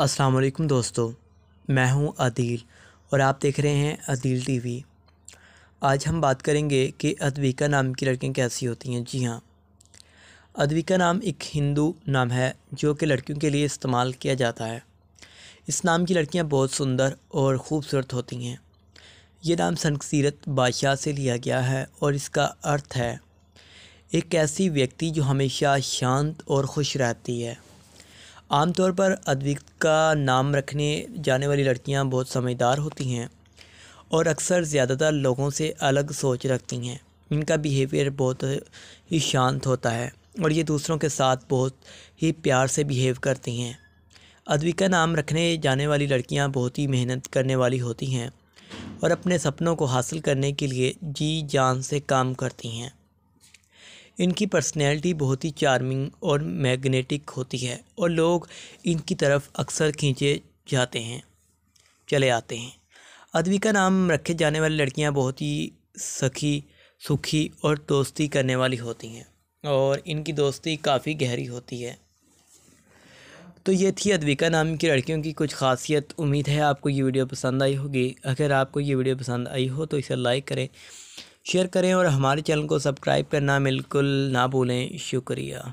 अस्सलाम वालेकुम दोस्तों मैं हूं अदील और आप देख रहे हैं अदील टीवी आज हम बात करेंगे कि अद्विका नाम की लड़कियां कैसी होती हैं जी हाँ अद्विका नाम एक हिंदू नाम है जो कि लड़कियों के लिए इस्तेमाल किया जाता है इस नाम की लड़कियां बहुत सुंदर और ख़ूबसूरत होती हैं ये नाम सनकसीरत बादशाह से लिया गया है और इसका अर्थ है एक ऐसी व्यक्ति जो हमेशा शांत और खुश रहती है आमतौर पर अदबी का नाम रखने जाने वाली लड़कियां बहुत समझदार होती हैं और अक्सर ज़्यादातर लोगों से अलग सोच रखती हैं इनका बिहेवियर बहुत ही शांत होता है और ये दूसरों के साथ बहुत ही प्यार से बिहेव करती हैं अद्विका नाम रखने जाने वाली लड़कियां बहुत ही मेहनत करने वाली होती हैं और अपने सपनों को हासिल करने के लिए जी जान से काम करती हैं इनकी पर्सनैलिटी बहुत ही चार्मिंग और मैग्नेटिक होती है और लोग इनकी तरफ अक्सर खींचे जाते हैं चले आते हैं अदबी का नाम रखे जाने वाली लड़कियां बहुत ही सखी सुखी और दोस्ती करने वाली होती हैं और इनकी दोस्ती काफ़ी गहरी होती है तो ये थी अद्विका नाम की लड़कियों की कुछ खासियत उम्मीद है आपको ये वीडियो पसंद आई होगी अगर आपको ये वीडियो पसंद आई हो तो इसे लाइक करें शेयर करें और हमारे चैनल को सब्सक्राइब करना बिल्कुल ना भूलें शुक्रिया